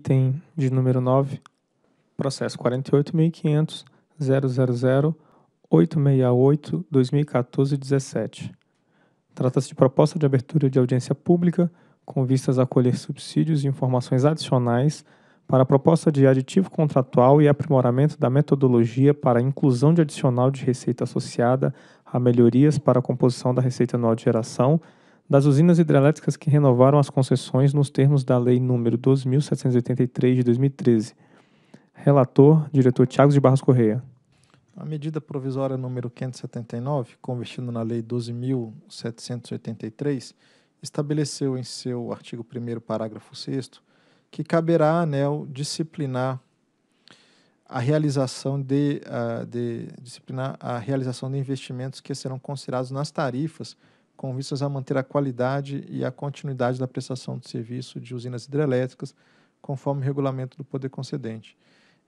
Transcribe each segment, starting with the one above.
Item de número 9, processo 48.500.000.868.2014-17. Trata-se de proposta de abertura de audiência pública com vistas a colher subsídios e informações adicionais para a proposta de aditivo contratual e aprimoramento da metodologia para a inclusão de adicional de receita associada a melhorias para a composição da receita anual de geração das usinas hidrelétricas que renovaram as concessões nos termos da Lei nº 12.783 de 2013. Relator, diretor Tiago de Barros Correia. A medida provisória número 579, convertida na Lei 12.783, estabeleceu em seu artigo 1 parágrafo 6 que caberá à ANEL disciplinar a realização de, uh, de disciplinar a realização de investimentos que serão considerados nas tarifas com vistas a manter a qualidade e a continuidade da prestação de serviço de usinas hidrelétricas, conforme o regulamento do poder concedente.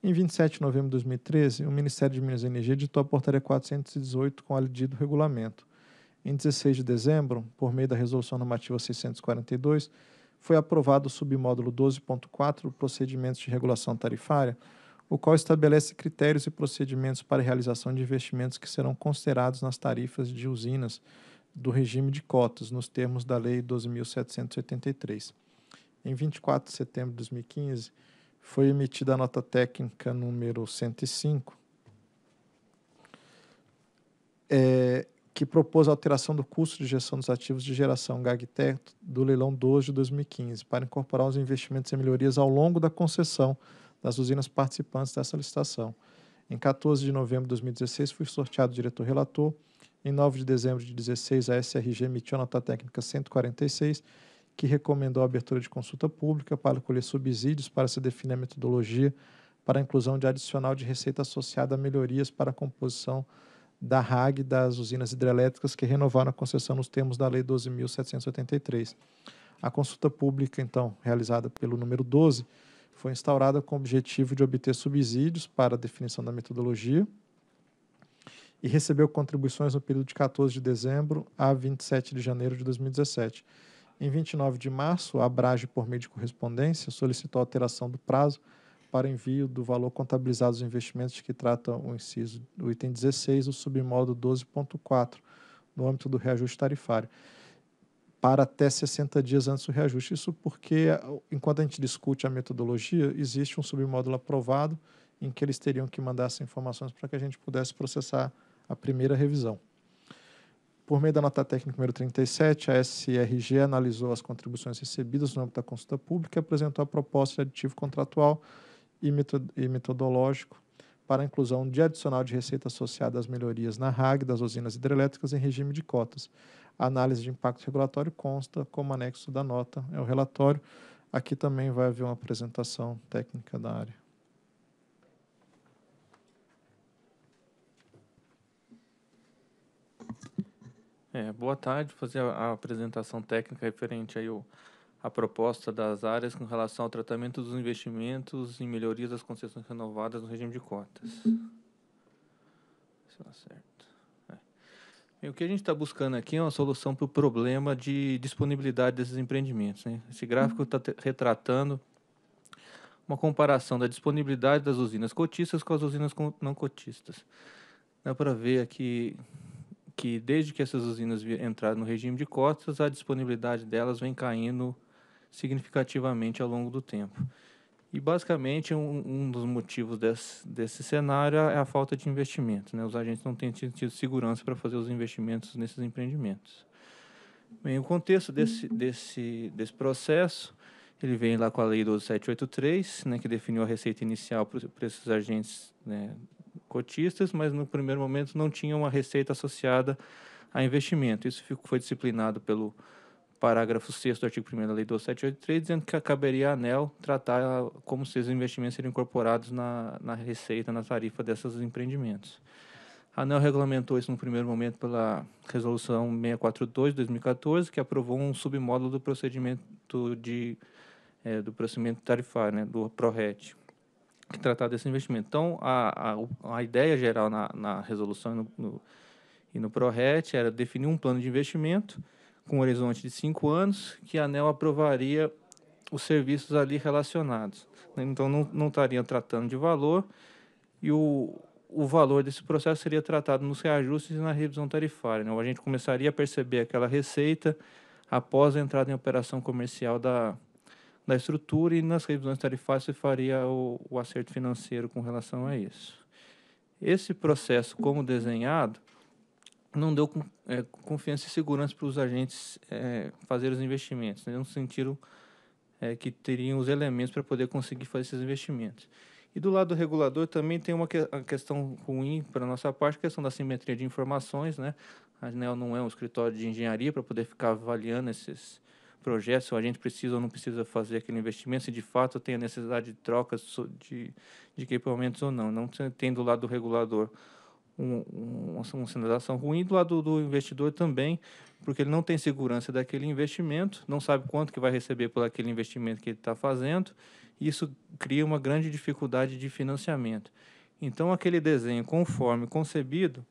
Em 27 de novembro de 2013, o Ministério de Minas e Energia editou a Portaria 418 com o LD regulamento. Em 16 de dezembro, por meio da Resolução Normativa 642, foi aprovado o submódulo 12.4, Procedimentos de Regulação Tarifária, o qual estabelece critérios e procedimentos para realização de investimentos que serão considerados nas tarifas de usinas do regime de cotas, nos termos da Lei 12.783. Em 24 de setembro de 2015, foi emitida a nota técnica número 105, é, que propôs a alteração do custo de gestão dos ativos de geração GAGTEC do leilão 12 de 2015, para incorporar os investimentos e melhorias ao longo da concessão das usinas participantes dessa licitação. Em 14 de novembro de 2016, fui sorteado diretor-relator em 9 de dezembro de 16, a SRG emitiu a nota técnica 146, que recomendou a abertura de consulta pública para colher subsídios para se definir a metodologia para a inclusão de adicional de receita associada a melhorias para a composição da RAG das usinas hidrelétricas que renovaram a concessão nos termos da Lei 12.783. A consulta pública, então, realizada pelo número 12, foi instaurada com o objetivo de obter subsídios para a definição da metodologia e recebeu contribuições no período de 14 de dezembro a 27 de janeiro de 2017. Em 29 de março, a Brage por meio de correspondência, solicitou alteração do prazo para envio do valor contabilizado dos investimentos de que trata o inciso do item 16 o submódulo 12.4 no âmbito do reajuste tarifário para até 60 dias antes do reajuste. Isso porque, enquanto a gente discute a metodologia, existe um submódulo aprovado em que eles teriam que mandar essas informações para que a gente pudesse processar a primeira revisão. Por meio da nota técnica número 37, a SRG analisou as contribuições recebidas no âmbito da consulta pública e apresentou a proposta de aditivo contratual e metodológico para a inclusão de adicional de receita associada às melhorias na RAG das usinas hidrelétricas em regime de cotas. A análise de impacto regulatório consta como anexo da nota, é o relatório. Aqui também vai haver uma apresentação técnica da área. É, boa tarde, fazer a apresentação técnica referente aí à proposta das áreas com relação ao tratamento dos investimentos e melhorias das concessões renovadas no regime de cotas. Uhum. o que a gente está buscando aqui é uma solução para o problema de disponibilidade desses empreendimentos. Né? Esse gráfico está uhum. retratando uma comparação da disponibilidade das usinas cotistas com as usinas não cotistas. Dá para ver aqui que desde que essas usinas entraram no regime de cotas, a disponibilidade delas vem caindo significativamente ao longo do tempo. E basicamente um, um dos motivos desse, desse, cenário é a falta de investimento. Né? Os agentes não têm tido segurança para fazer os investimentos nesses empreendimentos. Bem, o contexto desse, desse, desse processo, ele vem lá com a Lei 12783, né, que definiu a receita inicial para esses agentes né, cotistas, mas no primeiro momento não tinha uma receita associada a investimento. Isso foi disciplinado pelo parágrafo 6 do artigo 1 da Lei 2783, dizendo que caberia à ANEL tratar ah, como se os investimentos seriam incorporados na, na receita, na tarifa desses empreendimentos. A ANEL regulamentou isso no primeiro momento pela Resolução 642 de 2014, que aprovou um submódulo do procedimento de é, do procedimento tarifário, né, do PRORET que tratar desse investimento. Então, a, a, a ideia geral na, na resolução e no, no, e no PRORET era definir um plano de investimento com um horizonte de cinco anos, que a ANEL aprovaria os serviços ali relacionados. Né? Então, não, não estariam tratando de valor e o, o valor desse processo seria tratado nos reajustes e na revisão tarifária. Né? A gente começaria a perceber aquela receita após a entrada em operação comercial da, da estrutura e nas revisões tarifárias se faria o, o acerto financeiro com relação a isso. Esse processo, como desenhado, não deu é, confiança e segurança para os agentes é, fazer os investimentos. Né? não sentiram é, que teriam os elementos para poder conseguir fazer esses investimentos. E do lado do regulador também tem uma que, questão ruim para a nossa parte, a questão da simetria de informações. Né? A ANEL não é um escritório de engenharia para poder ficar avaliando esses, projeto, se a gente precisa ou não precisa fazer aquele investimento, se de fato tem a necessidade de trocas de, de equipamentos ou não. Não tem do lado do regulador um, um, uma sinalização ruim, do lado do investidor também, porque ele não tem segurança daquele investimento, não sabe quanto que vai receber por aquele investimento que ele está fazendo, e isso cria uma grande dificuldade de financiamento. Então, aquele desenho, conforme concebido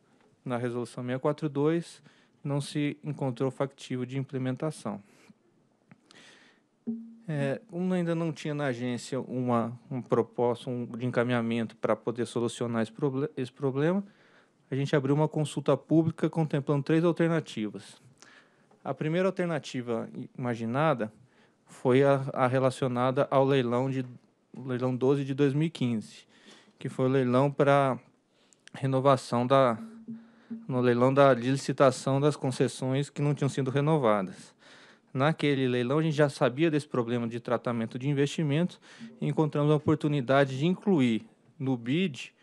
na Resolução 642, não se encontrou factível de implementação. É, um ainda não tinha na agência uma, um propósito um, de encaminhamento para poder solucionar esse, proble esse problema. A gente abriu uma consulta pública contemplando três alternativas. A primeira alternativa imaginada foi a, a relacionada ao leilão de leilão 12 de 2015, que foi o leilão para renovação da no leilão da licitação das concessões que não tinham sido renovadas. Naquele leilão, a gente já sabia desse problema de tratamento de investimentos e encontramos a oportunidade de incluir no BID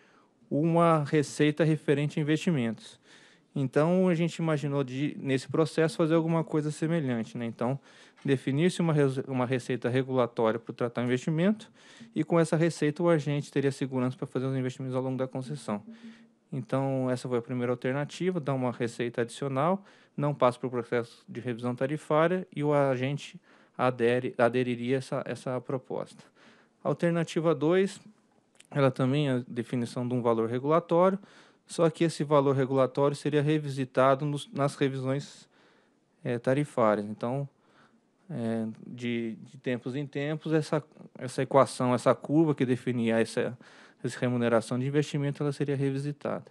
uma receita referente a investimentos. Então, a gente imaginou de, nesse processo fazer alguma coisa semelhante. Né? Então, definir-se uma, uma receita regulatória para tratar investimento e com essa receita o agente teria segurança para fazer os investimentos ao longo da concessão. Então, essa foi a primeira alternativa, dá uma receita adicional, não passa para o processo de revisão tarifária e o agente adere, aderiria a essa, essa proposta. Alternativa 2, ela também é a definição de um valor regulatório, só que esse valor regulatório seria revisitado nos, nas revisões é, tarifárias. Então, é, de, de tempos em tempos, essa, essa equação, essa curva que definia essa essa remuneração de investimento ela seria revisitada.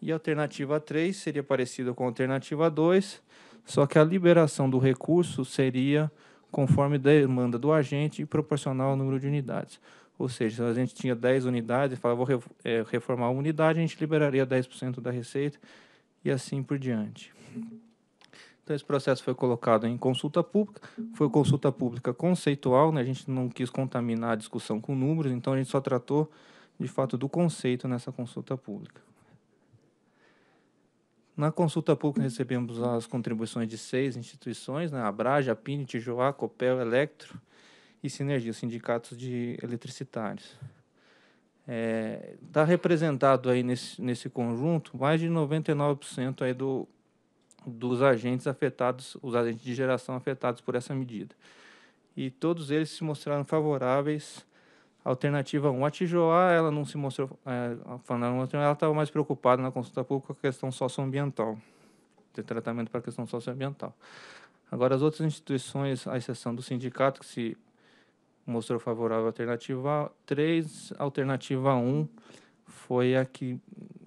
E a alternativa 3 seria parecida com a alternativa 2, só que a liberação do recurso seria conforme demanda do agente e proporcional ao número de unidades. Ou seja, se a gente tinha 10 unidades e falava, vou é, reformar uma unidade, a gente liberaria 10% da receita e assim por diante. Então, esse processo foi colocado em consulta pública, foi consulta pública conceitual, né? a gente não quis contaminar a discussão com números, então a gente só tratou de fato, do conceito nessa consulta pública. Na consulta pública recebemos as contribuições de seis instituições, né? a Pini, Tijuá, Copel, Electro e Sinergia, sindicatos de eletricitários. Está é, tá representado aí nesse, nesse conjunto mais de 99% aí do, dos agentes afetados, os agentes de geração afetados por essa medida. E todos eles se mostraram favoráveis Alternativa 1, a Tijoá, ela não se mostrou, é, ela estava mais preocupada na consulta pública com a questão socioambiental, de tratamento para a questão socioambiental. Agora, as outras instituições, à exceção do sindicato, que se mostrou favorável à alternativa 3, alternativa 1 foi a que,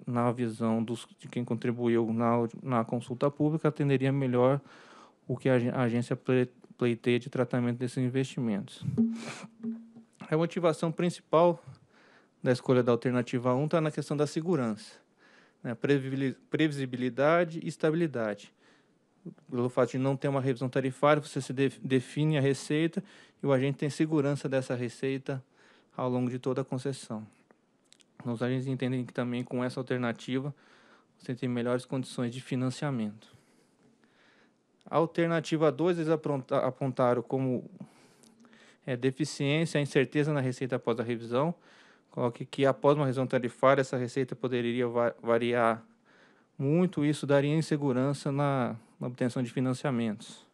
na visão dos, de quem contribuiu na, na consulta pública, atenderia melhor o que a agência pleiteia de tratamento desses investimentos a motivação principal da escolha da alternativa 1 está na questão da segurança, né? previsibilidade e estabilidade. Pelo fato de não ter uma revisão tarifária, você se define a receita e o agente tem segurança dessa receita ao longo de toda a concessão. Os agentes entendem que também com essa alternativa você tem melhores condições de financiamento. A alternativa 2 eles apontaram como é, deficiência, incerteza na receita após a revisão. Coloque que após uma revisão tarifária, essa receita poderia variar muito, isso daria insegurança na, na obtenção de financiamentos.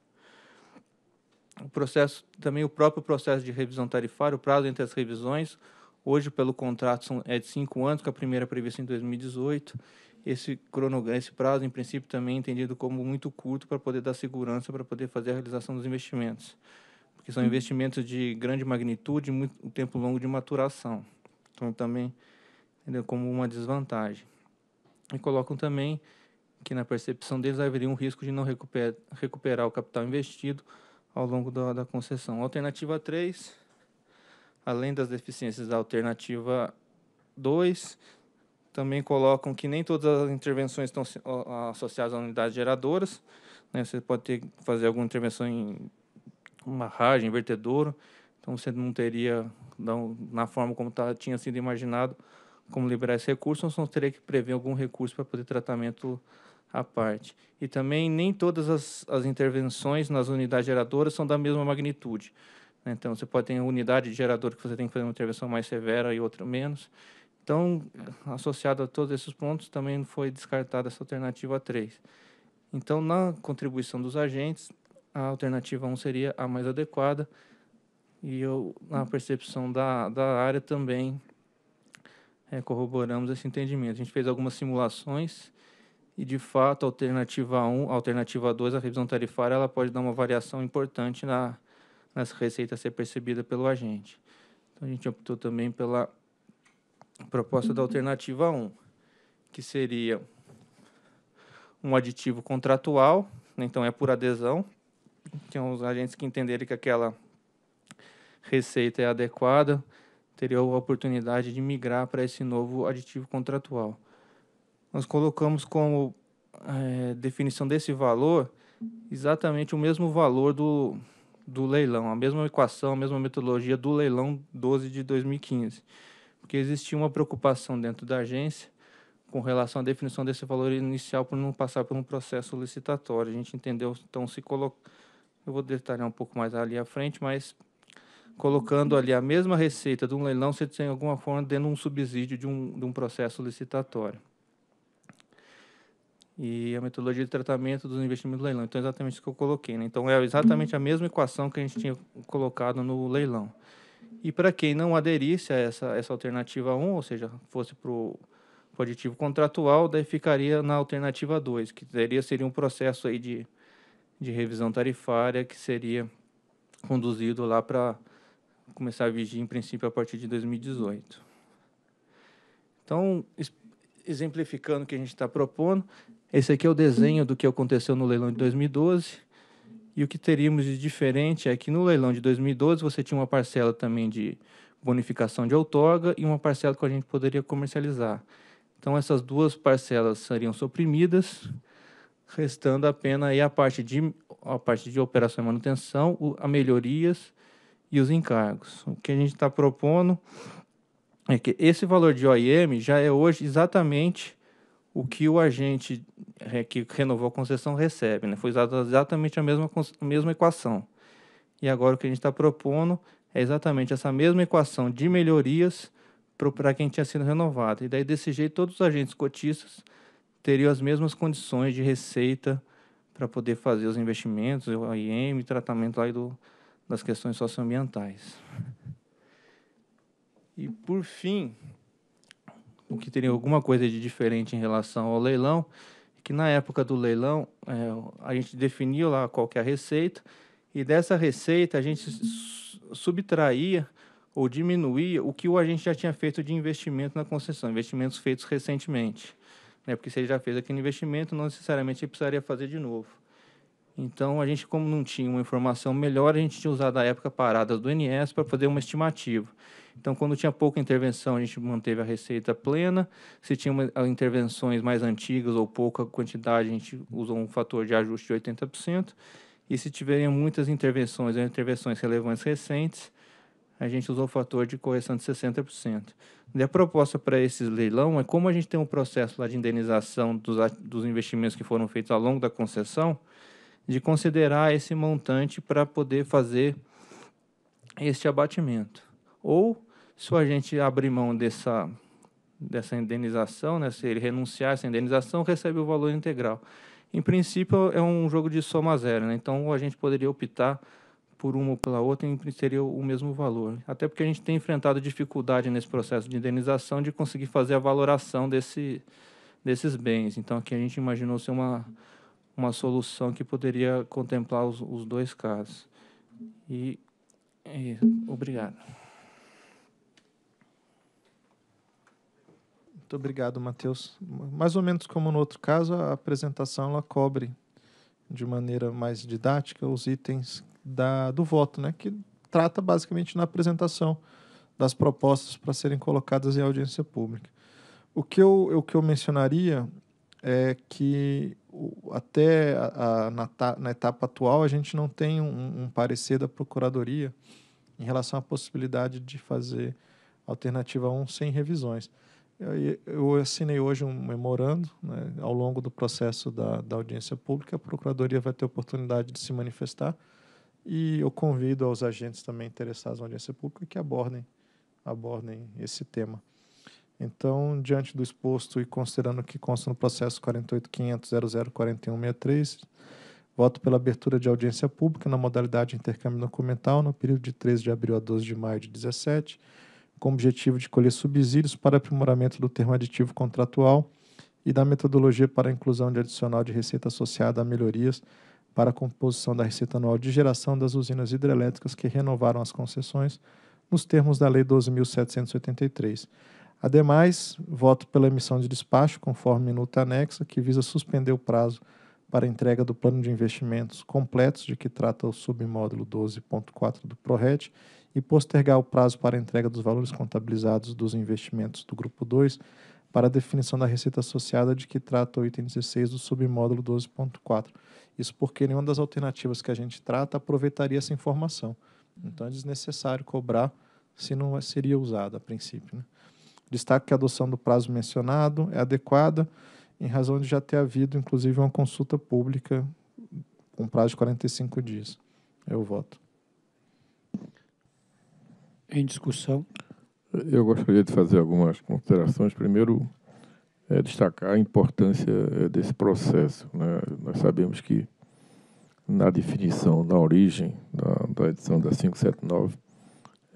O processo, também o próprio processo de revisão tarifária, o prazo entre as revisões, hoje pelo contrato é de cinco anos, com a primeira prevista em 2018. Esse cronograma, esse prazo, em princípio, também é entendido como muito curto para poder dar segurança para poder fazer a realização dos investimentos que são investimentos de grande magnitude e muito, tempo longo de maturação. Então, também entendeu? como uma desvantagem. E colocam também que na percepção deles haveria um risco de não recuperar, recuperar o capital investido ao longo da, da concessão. Alternativa 3, além das deficiências da alternativa 2, também colocam que nem todas as intervenções estão associadas a unidades geradoras. Né? Você pode ter, fazer alguma intervenção em uma ragem, vertedouro. Então você não teria, não, na forma como tá, tinha sido imaginado, como liberar esse recurso, nós então não teria que prever algum recurso para poder tratamento à parte. E também nem todas as, as intervenções nas unidades geradoras são da mesma magnitude. Né? Então você pode ter unidade de gerador que você tem que fazer uma intervenção mais severa e outra menos. Então, associado a todos esses pontos, também foi descartada essa alternativa 3. Então, na contribuição dos agentes, a alternativa 1 seria a mais adequada. E eu, na percepção da, da área também, é, corroboramos esse entendimento. A gente fez algumas simulações e, de fato, a alternativa 1, a alternativa 2, a revisão tarifária, ela pode dar uma variação importante na, nessa receita a ser percebida pelo agente. Então, a gente optou também pela proposta da alternativa 1, que seria um aditivo contratual, né? então é por adesão, tinha uns agentes que entenderem que aquela receita é adequada, teriam a oportunidade de migrar para esse novo aditivo contratual. Nós colocamos como é, definição desse valor exatamente o mesmo valor do, do leilão, a mesma equação, a mesma metodologia do leilão 12 de 2015, porque existia uma preocupação dentro da agência com relação à definição desse valor inicial por não passar por um processo licitatório. A gente entendeu então se colocar eu vou detalhar um pouco mais ali à frente, mas colocando ali a mesma receita de um leilão, você tem alguma forma dando um subsídio de um, de um processo licitatório. E a metodologia de tratamento dos investimentos do leilão. Então, é exatamente isso que eu coloquei. Né? Então, é exatamente a mesma equação que a gente tinha colocado no leilão. E para quem não aderisse a essa, essa alternativa 1, ou seja, fosse para o aditivo contratual, daí ficaria na alternativa 2, que seria, seria um processo aí de de revisão tarifária que seria conduzido lá para começar a vigir, em princípio, a partir de 2018. Então, exemplificando o que a gente está propondo, esse aqui é o desenho do que aconteceu no leilão de 2012. E o que teríamos de diferente é que no leilão de 2012 você tinha uma parcela também de bonificação de outorga e uma parcela que a gente poderia comercializar. Então, essas duas parcelas seriam suprimidas restando apenas aí a parte de a parte de operação e manutenção, o, a melhorias e os encargos. O que a gente está propondo é que esse valor de OIM já é hoje exatamente o que o agente é, que renovou a concessão recebe. Né? Foi usada exatamente a mesma, a mesma equação. E agora o que a gente está propondo é exatamente essa mesma equação de melhorias para quem tinha sido renovado. E daí, desse jeito, todos os agentes cotistas teriam as mesmas condições de receita para poder fazer os investimentos, o IM, tratamento aí do, das questões socioambientais. E, por fim, o que teria alguma coisa de diferente em relação ao leilão, é que na época do leilão é, a gente definiu lá qual que é a receita, e dessa receita a gente subtraía ou diminuía o que o agente já tinha feito de investimento na concessão, investimentos feitos recentemente né? porque se ele já fez aquele investimento, não necessariamente ele precisaria fazer de novo. Então, a gente, como não tinha uma informação melhor, a gente tinha usado a época parada do NS para fazer uma estimativa. Então, quando tinha pouca intervenção, a gente manteve a receita plena. Se tinha uma, ah, intervenções mais antigas ou pouca quantidade, a gente usou um fator de ajuste de 80%. E se tiverem muitas intervenções ou intervenções relevantes recentes, a gente usou o fator de correção de 60%. E a proposta para esse leilão é como a gente tem um processo lá de indenização dos, dos investimentos que foram feitos ao longo da concessão, de considerar esse montante para poder fazer este abatimento. Ou, se a gente abrir mão dessa, dessa indenização, né, se ele renunciar a essa indenização, recebe o valor integral. Em princípio, é um jogo de soma zero, né? então a gente poderia optar por uma ou pela outra seria o mesmo valor. Até porque a gente tem enfrentado dificuldade nesse processo de indenização de conseguir fazer a valoração desse, desses bens. Então aqui a gente imaginou ser uma, uma solução que poderia contemplar os, os dois casos. E, e é obrigado. Muito obrigado, Matheus. Mais ou menos como no outro caso, a apresentação ela cobre de maneira mais didática os itens da, do voto, né? que trata basicamente na apresentação das propostas para serem colocadas em audiência pública. O que eu, o que eu mencionaria é que até a, a, na, na, etapa atual a gente não tem um, um, parecer da Procuradoria em relação à possibilidade de fazer alternativa 1 sem revisões. Eu, assinei hoje um memorando, né, ao longo do processo da, da audiência pública, a Procuradoria vai ter oportunidade de se manifestar e eu convido aos agentes também interessados na audiência pública que abordem, abordem esse tema. Então, diante do exposto e considerando que consta no processo 48.500.004163, voto pela abertura de audiência pública na modalidade intercâmbio documental no período de 13 de abril a 12 de maio de 2017, com o objetivo de colher subsídios para aprimoramento do termo aditivo contratual e da metodologia para a inclusão de adicional de receita associada a melhorias para a composição da receita anual de geração das usinas hidrelétricas que renovaram as concessões nos termos da Lei 12.783. Ademais, voto pela emissão de despacho, conforme minuta anexa, que visa suspender o prazo para entrega do plano de investimentos completos de que trata o submódulo 12.4 do PRORET e postergar o prazo para entrega dos valores contabilizados dos investimentos do Grupo 2 para a definição da receita associada de que trata o item 16 do submódulo 12.4. Isso porque nenhuma das alternativas que a gente trata aproveitaria essa informação. Então é desnecessário cobrar se não seria usada a princípio. Né? que a adoção do prazo mencionado é adequada em razão de já ter havido, inclusive, uma consulta pública com prazo de 45 dias. Eu voto. Em discussão. Eu gostaria de fazer algumas considerações. Primeiro, é destacar a importância é, desse processo. Né? Nós sabemos que na definição, na origem da, da edição da 579,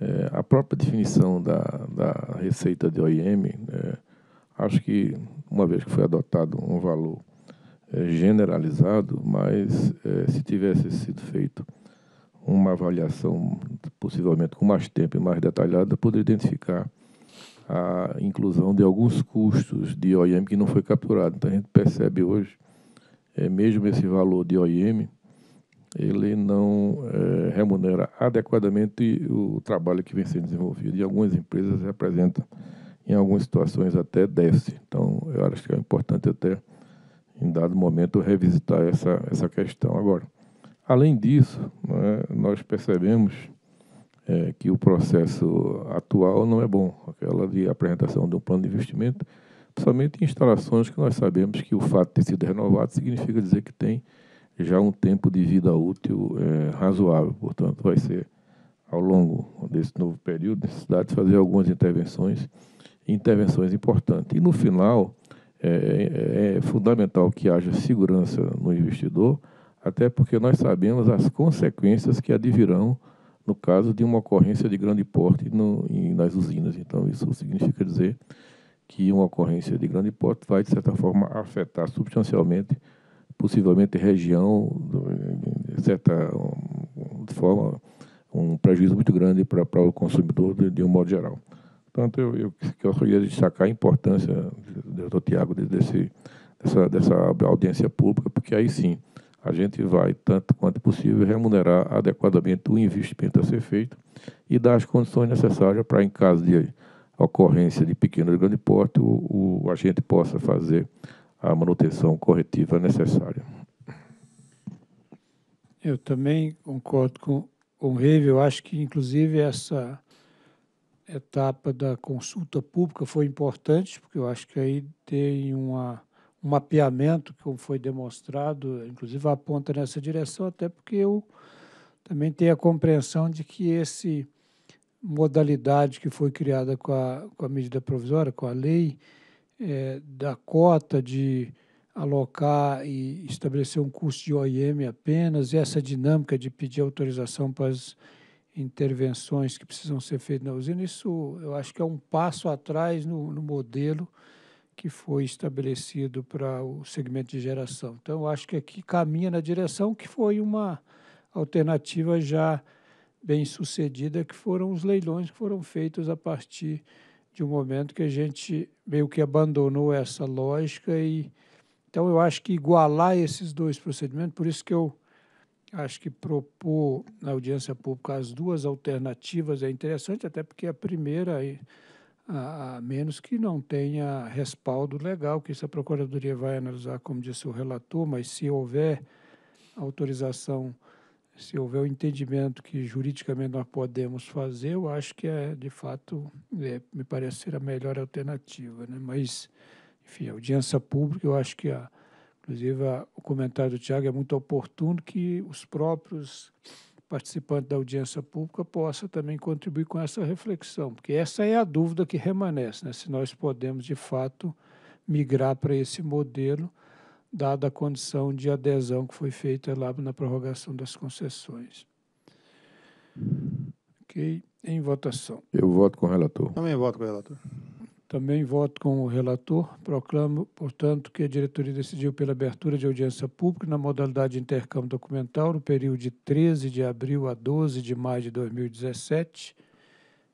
é, a própria definição da, da receita de OIM, é, né? acho que, uma vez que foi adotado um valor é, generalizado, mas é, se tivesse sido feito uma avaliação, possivelmente com mais tempo e mais detalhada, poder identificar a inclusão de alguns custos de OIM que não foi capturado. Então, a gente percebe hoje, é, mesmo esse valor de OIM, ele não é, remunera adequadamente o trabalho que vem sendo desenvolvido. E algumas empresas representam, em algumas situações, até déficit. Então, eu acho que é importante até, em dado momento, revisitar essa, essa questão agora. Além disso, né, nós percebemos é, que o processo atual não é bom, aquela de apresentação de um plano de investimento, principalmente em instalações que nós sabemos que o fato de ter sido renovado significa dizer que tem já um tempo de vida útil é, razoável. Portanto, vai ser, ao longo desse novo período, necessidade de fazer algumas intervenções, intervenções importantes. E, no final, é, é, é fundamental que haja segurança no investidor, até porque nós sabemos as consequências que advirão no caso de uma ocorrência de grande porte no, em, nas usinas. Então, isso significa dizer que uma ocorrência de grande porte vai, de certa forma, afetar substancialmente, possivelmente, região, de certa forma, um prejuízo muito grande para, para o consumidor, de, de, um modo geral. Portanto, eu, eu, eu queria destacar a importância, doutor Tiago, desse, dessa, dessa audiência pública, porque aí sim a gente vai, tanto quanto possível, remunerar adequadamente o investimento a ser feito e dar as condições necessárias para, em caso de ocorrência de pequeno ou grande porte, o, o agente possa fazer a manutenção corretiva necessária. Eu também concordo com, o Reive. Eu acho que, inclusive, essa etapa da consulta pública foi importante, porque eu acho que aí tem uma um mapeamento que foi demonstrado, inclusive aponta nessa direção, até porque eu também tenho a compreensão de que esse modalidade que foi criada com a, com a medida provisória, com a lei, é, da cota de alocar e estabelecer um custo de OIM apenas, e essa dinâmica de pedir autorização para as intervenções que precisam ser feitas na usina, isso eu acho que é um passo atrás no, no modelo que foi estabelecido para o segmento de geração. Então, acho que aqui caminha na direção que foi uma alternativa já bem sucedida, que foram os leilões que foram feitos a partir de um momento que a gente meio que abandonou essa lógica e então eu acho que igualar esses dois procedimentos, por isso que eu acho que propor na audiência pública as duas alternativas é interessante, até porque a primeira a, menos que não tenha respaldo legal, que isso a Procuradoria vai analisar, como disse o relator, mas se houver autorização, se houver o entendimento que juridicamente nós podemos fazer, eu acho que é, de fato, é, me parece ser a melhor alternativa. Né? Mas, enfim, audiência pública, eu acho que a, Inclusive, a, o comentário do Tiago é muito oportuno que os próprios participante da audiência pública possa também contribuir com essa reflexão, porque essa é a dúvida que remanesce, né? se nós podemos, de fato, migrar para esse modelo, dada a condição de adesão que foi feita lá na prorrogação das concessões. Ok? Em votação. Eu voto com o relator. Também voto com o relator. Também voto com o relator. Proclamo, portanto, que a diretoria decidiu pela abertura de audiência pública na modalidade de intercâmbio documental no período de 13 de abril a 12 de maio de 2017.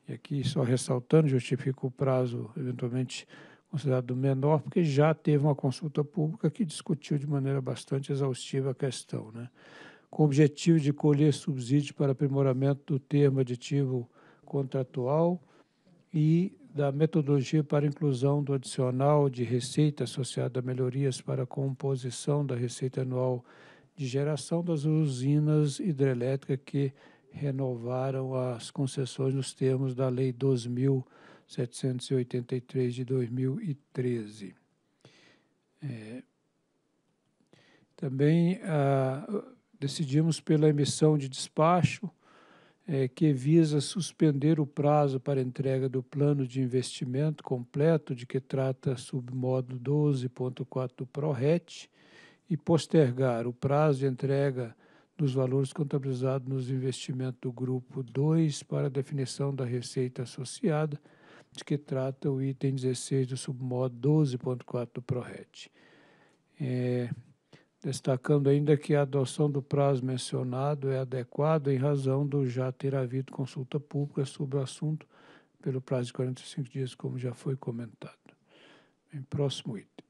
E aqui, só ressaltando, justifico o prazo eventualmente considerado menor, porque já teve uma consulta pública que discutiu de maneira bastante exaustiva a questão, né? com o objetivo de colher subsídio para aprimoramento do termo aditivo contratual e da metodologia para inclusão do adicional de receita associada a melhorias para a composição da receita anual de geração das usinas hidrelétricas que renovaram as concessões nos termos da Lei 2.783 de 2013. É, também ah, decidimos pela emissão de despacho é, que visa suspender o prazo para entrega do plano de investimento completo de que trata submódulo 12.4 do PRORET e postergar o prazo de entrega dos valores contabilizados nos investimentos do grupo 2 para a definição da receita associada, de que trata o item 16 do submódulo 12.4 do PRORET. É, destacando ainda que a adoção do prazo mencionado é adequada em razão do já ter havido consulta pública sobre o assunto pelo prazo de 45 dias, como já foi comentado. Em próximo item.